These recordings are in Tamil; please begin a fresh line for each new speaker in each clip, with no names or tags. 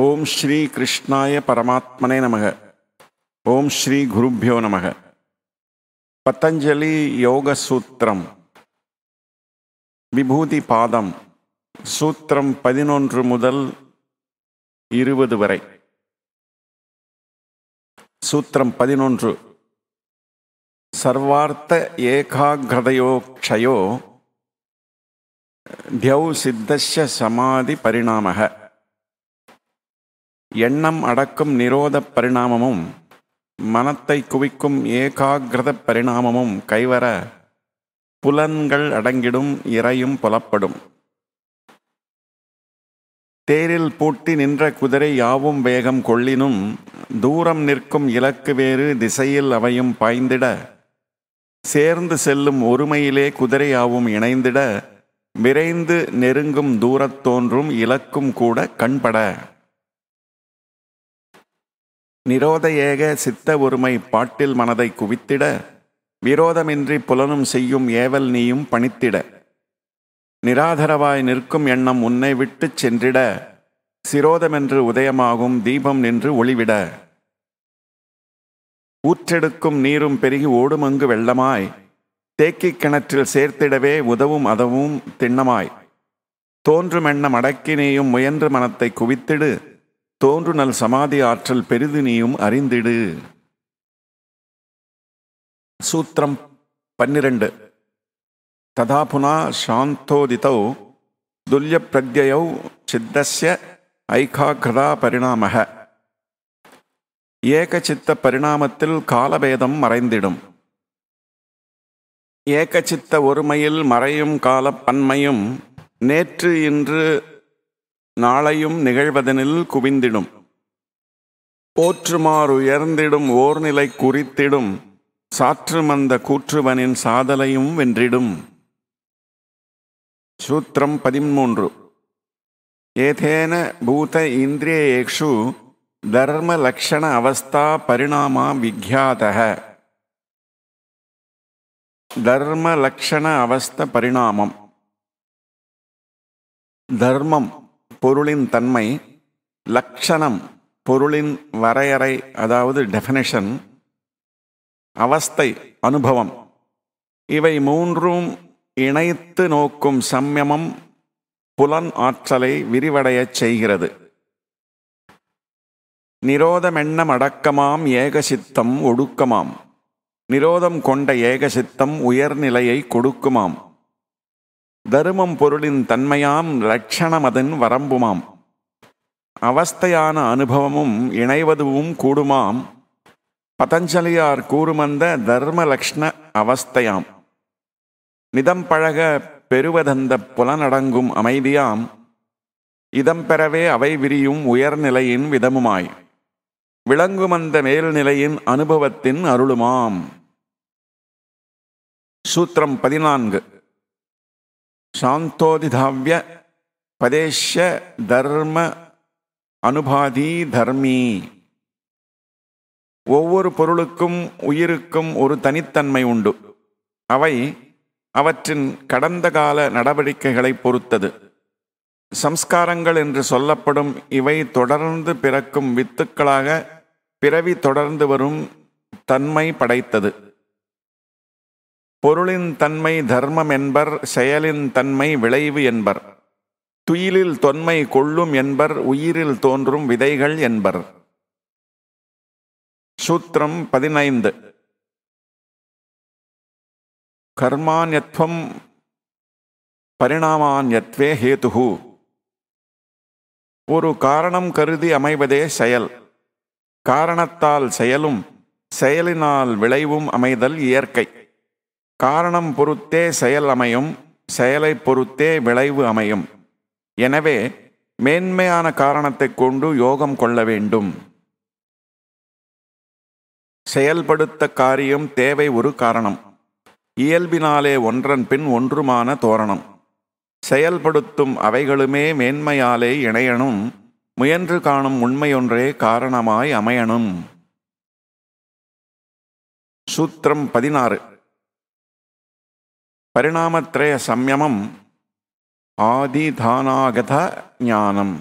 ஓம் ஸ்ரீ கிருஷ்ணாய பரமாத்மனே நமக ஓம் ஸ்ரீ குருப்பியோ நமக பத்தஞ்சலி யோக சூத்திரம் விபூதி பாதம் சூத்திரம் பதினொன்று முதல் இருபது வரை சூத்திரம் பதினொன்று சர்வார்த்த ஏகாகிரதையோ க்ஷயோ தியௌ சித்தஸ்ய சமாதி பரிணாமக எண்ணம் அடக்கும் நிரோத பரிணாமமும் மனத்தை குவிக்கும் ஏகாகிரத பரிணாமமும் கைவர புலன்கள் அடங்கிடும் இறையும் புலப்படும் தேரில் பூட்டி நின்ற குதிரை யாவும் வேகம் கொள்ளினும் தூரம் நிற்கும் இலக்கு வேறு திசையில் அவையும் பாய்ந்திட சேர்ந்து செல்லும் ஒருமையிலே குதிரையாவும் இணைந்திட விரைந்து நெருங்கும் தூரத் தோன்றும் இலக்கும் கூட கண்பட நிரோத ஏக சித்த ஒருமை பாட்டில் மனதை குவித்திட விரோதமின்றி புலனும் செய்யும் ஏவல் நீயும் பணித்திட நிராதரவாய் நிற்கும் எண்ணம் உன்னை விட்டுச் சென்றிட சிரோதமென்று உதயமாகும் தீபம் நின்று ஒளிவிட ஊற்றெடுக்கும் நீரும் பெருகி ஓடுமங்கு வெள்ளமாய் தேக்கிக் கிணற்றில் சேர்த்திடவே உதவும் அதவும் திண்ணமாய் தோன்றும் எண்ணம் அடக்கினேயும் முயன்று மனத்தை குவித்திடு தோன்றுநல் சமாதி ஆற்றல் பெரிது நீயும் அறிந்திடு சூத்திரம் பன்னிரண்டு ததா புனா சாந்தோதித்தௌ துல்லிய பிரத்யௌ சித்தஸ்ய ஐகாகிரதா ஏக ஏகச்சித்த பரிணாமத்தில் காலபேதம் மறைந்திடும் ஏகச்சித்த ஒருமையில் மறையும் கால பன்மையும் நேற்று இன்று நாளையும் நிகழ்வதனில் குவிந்திடும் போற்றுமாறு உயர்ந்திடும் ஓர்நிலை குறித்திடும் சாற்றுமந்த கூற்றுவனின் சாதலையும் வென்றிடும் சூத்திரம் பதிமூன்று ஏதேன பூத இந்திரியேஷு தர்ம லக்ஷண அவஸ்தா பரிணாமா விக்யாத தர்ம லக்ஷண அவஸ்த பரிணாமம் தர்மம் பொருளின் தன்மை லக்ஷணம் பொருளின் வரையறை அதாவது டெஃபினேஷன் அவஸ்தை அனுபவம் இவை மூன்றும் இணைத்து நோக்கும் சம்யமம் புலன் ஆற்றலை விரிவடையச் செய்கிறது எண்ணம் அடக்கமாம் ஏகசித்தம் ஒடுக்கமாம் நிரோதம் கொண்ட ஏகசித்தம் உயர்நிலையை கொடுக்குமாம் தருமம் பொருளின் தன்மையாம் அதன் வரம்புமாம் அவஸ்தையான அனுபவமும் இணைவதுவும் கூடுமாம் பதஞ்சலியார் கூறுமந்த தர்ம லக்ஷ்ண அவஸ்தையாம் நிதம் பழக பெறுவதந்த புலனடங்கும் அமைதியாம் இதம்பெறவே அவை விரியும் உயர்நிலையின் விதமுமாய் விளங்குமந்த மேல்நிலையின் அனுபவத்தின் அருளுமாம் சூத்திரம் பதினான்கு சாந்தோதிதாவிய பதேஷ தர்ம அனுபாதி தர்மி ஒவ்வொரு பொருளுக்கும் உயிருக்கும் ஒரு தனித்தன்மை உண்டு அவை அவற்றின் கடந்த கால நடவடிக்கைகளை பொறுத்தது சம்ஸ்காரங்கள் என்று சொல்லப்படும் இவை தொடர்ந்து பிறக்கும் வித்துக்களாக பிறவி தொடர்ந்து வரும் தன்மை படைத்தது பொருளின் தன்மை தர்மம் என்பர் செயலின் தன்மை விளைவு என்பர் துயிலில் தொன்மை கொள்ளும் என்பர் உயிரில் தோன்றும் விதைகள் என்பர் சூத்திரம் பதினைந்து கர்மான்யத்வம் பரிணாமான்யத்வே ஹேதுகு ஒரு காரணம் கருதி அமைவதே செயல் காரணத்தால் செயலும் செயலினால் விளைவும் அமைதல் இயற்கை காரணம் பொறுத்தே செயல் அமையும் செயலை பொறுத்தே விளைவு அமையும் எனவே மேன்மையான காரணத்தை கொண்டு யோகம் கொள்ள வேண்டும் செயல்படுத்த காரியம் தேவை ஒரு காரணம் இயல்பினாலே ஒன்றன் பின் ஒன்றுமான தோரணம் செயல்படுத்தும் அவைகளுமே மேன்மையாலே இணையனும் முயன்று காணும் உண்மையொன்றே காரணமாய் அமையனும் சூத்திரம் பதினாறு பரிணாமத்ரய சம்யமம் ஆதிதானாகத ஞானம்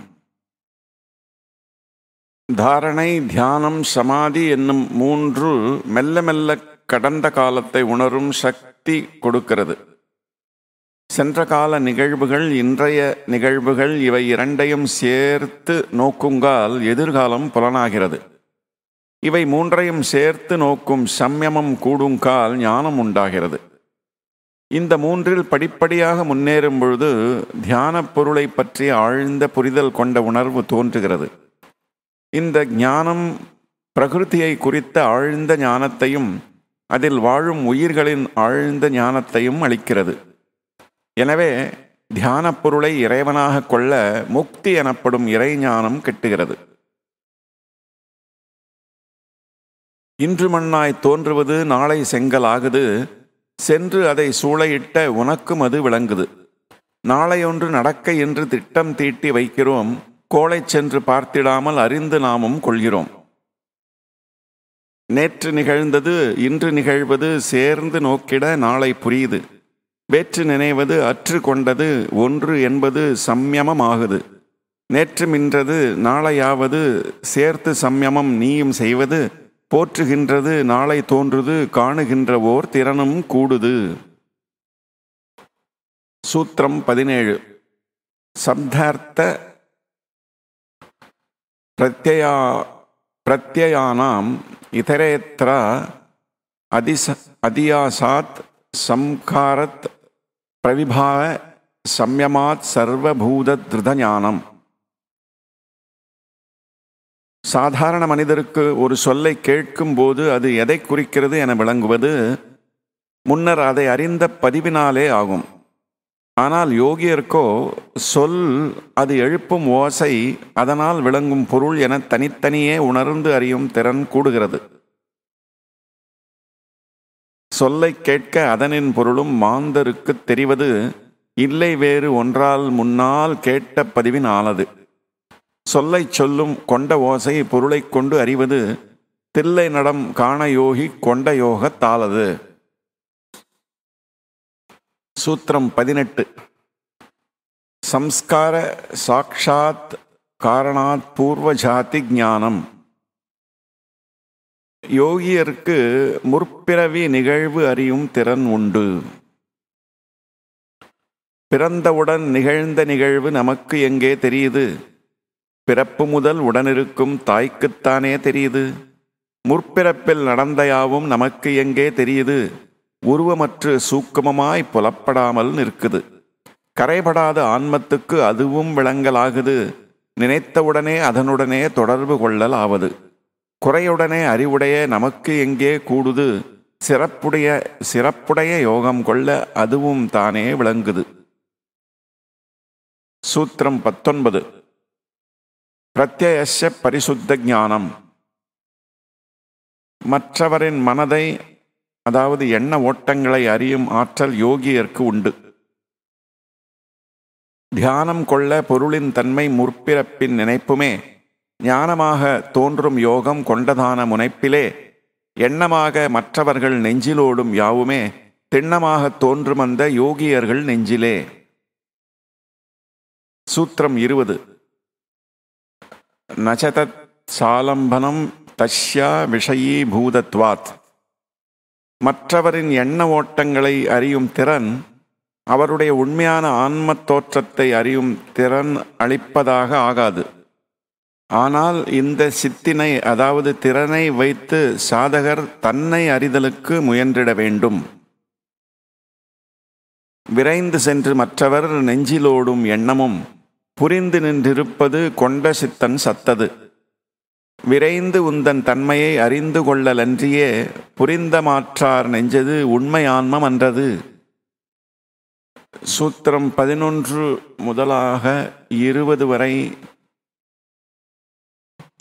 தாரணை தியானம் சமாதி என்னும் மூன்று மெல்ல மெல்ல கடந்த காலத்தை உணரும் சக்தி கொடுக்கிறது சென்ற கால நிகழ்வுகள் இன்றைய நிகழ்வுகள் இவை இரண்டையும் சேர்த்து நோக்குங்கால் எதிர்காலம் புலனாகிறது இவை மூன்றையும் சேர்த்து நோக்கும் சம்யமம் கூடுங்கால் ஞானம் உண்டாகிறது இந்த மூன்றில் படிப்படியாக முன்னேறும் பொழுது தியான பொருளை பற்றி ஆழ்ந்த புரிதல் கொண்ட உணர்வு தோன்றுகிறது இந்த ஞானம் பிரகிருத்தியை குறித்த ஆழ்ந்த ஞானத்தையும் அதில் வாழும் உயிர்களின் ஆழ்ந்த ஞானத்தையும் அளிக்கிறது எனவே தியான பொருளை இறைவனாக கொள்ள முக்தி எனப்படும் இறை ஞானம் கெட்டுகிறது இன்று மண்ணாய் தோன்றுவது நாளை செங்கலாகுது சென்று அதை சூளையிட்ட உனக்கும் அது விளங்குது நாளையொன்று நடக்க என்று திட்டம் தீட்டி வைக்கிறோம் கோளை சென்று பார்த்திடாமல் அறிந்து நாமும் கொள்கிறோம் நேற்று நிகழ்ந்தது இன்று நிகழ்வது சேர்ந்து நோக்கிட நாளை புரியுது வேற்று நினைவது அற்று கொண்டது ஒன்று என்பது சம்யமமாகுது நேற்று மின்றது நாளையாவது சேர்த்து சம்யமம் நீயும் செய்வது போற்றுகின்றது நாளை தோன்றுது காணுகின்ற ஓர் திறனும் கூடுது சூத்திரம் பதினேழு சப்தார்த்த பிரத்யா பிரத்யானாம் இதரேத்ரா அதிச அதியாசாத் சம்காரத் பிரவிபாவ சம்யமாத் சர்வபூத திருதஞானம் சாதாரண மனிதருக்கு ஒரு சொல்லை கேட்கும் போது அது எதை குறிக்கிறது என விளங்குவது முன்னர் அதை அறிந்த பதிவினாலே ஆகும் ஆனால் யோகியர்க்கோ சொல் அது எழுப்பும் ஓசை அதனால் விளங்கும் பொருள் என தனித்தனியே உணர்ந்து அறியும் திறன் கூடுகிறது சொல்லை கேட்க அதனின் பொருளும் மாந்தருக்கு தெரிவது இல்லை வேறு ஒன்றால் முன்னால் கேட்ட பதிவின் ஆனது சொல்லை சொல்லும் கொண்ட ஓசை பொருளை கொண்டு அறிவது தில்லை நடம் காண யோகி கொண்ட யோக தாளது சூத்திரம் பதினெட்டு சம்ஸ்கார சாட்சாத் காரணாத் பூர்வ ஜாதி ஞானம் யோகியருக்கு முற்பிறவி நிகழ்வு அறியும் திறன் உண்டு பிறந்தவுடன் நிகழ்ந்த நிகழ்வு நமக்கு எங்கே தெரியுது பிறப்பு முதல் உடனிருக்கும் தாய்க்குத்தானே தெரியுது முற்பிறப்பில் நடந்த யாவும் நமக்கு எங்கே தெரியுது உருவமற்று சூக்கமமாய் புலப்படாமல் நிற்குது கரைபடாத ஆன்மத்துக்கு அதுவும் விளங்கலாகுது நினைத்தவுடனே அதனுடனே தொடர்பு கொள்ளல் ஆவது குறையுடனே அறிவுடைய நமக்கு எங்கே கூடுது சிறப்புடைய சிறப்புடைய யோகம் கொள்ள அதுவும் தானே விளங்குது சூத்திரம் பத்தொன்பது பிரத்யச பரிசுத்த ஞானம் மற்றவரின் மனதை அதாவது எண்ண ஓட்டங்களை அறியும் ஆற்றல் யோகியர்க்கு உண்டு தியானம் கொள்ள பொருளின் தன்மை முற்பிறப்பின் நினைப்புமே ஞானமாக தோன்றும் யோகம் கொண்டதான முனைப்பிலே எண்ணமாக மற்றவர்கள் நெஞ்சிலோடும் யாவுமே திண்ணமாக தோன்றும் அந்த யோகியர்கள் நெஞ்சிலே சூத்திரம் இருபது न சாலம்பனம் தஷ்யா விஷயீபூதத்வாத் மற்றவரின் எண்ண ஓட்டங்களை அறியும் திறன் அவருடைய உண்மையான ஆன்ம தோற்றத்தை அறியும் திறன் அளிப்பதாக ஆகாது ஆனால் இந்த சித்தினை அதாவது திறனை வைத்து சாதகர் தன்னை அறிதலுக்கு முயன்றிட வேண்டும் விரைந்து சென்று மற்றவர் நெஞ்சிலோடும் எண்ணமும் புரிந்து நின்றிருப்பது கொண்ட சித்தன் சத்தது விரைந்து உந்தன் தன்மையை அறிந்து கொள்ளலன்றியே புரிந்த மாற்றார் நெஞ்சது உண்மை ஆன்மம் அன்றது சூத்திரம் பதினொன்று முதலாக இருபது வரை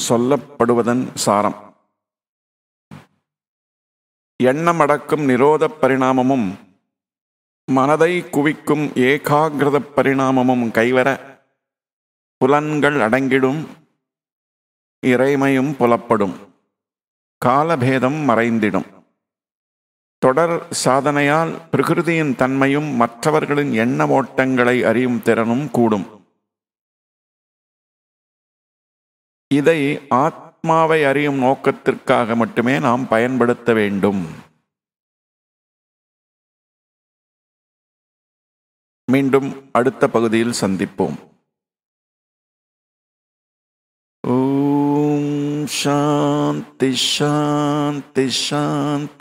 சொல்லப்படுவதன் சாரம் எண்ணம் அடக்கும் நிரோத பரிணாமமும் மனதை குவிக்கும் ஏகாகிரத பரிணாமமும் கைவர புலன்கள் அடங்கிடும் இறைமையும் புலப்படும் காலபேதம் மறைந்திடும் தொடர் சாதனையால் பிரகிருதியின் தன்மையும் மற்றவர்களின் எண்ண ஓட்டங்களை அறியும் திறனும் கூடும் இதை ஆத்மாவை அறியும் நோக்கத்திற்காக மட்டுமே நாம் பயன்படுத்த வேண்டும் மீண்டும் அடுத்த பகுதியில் சந்திப்போம் शांति शांति शांति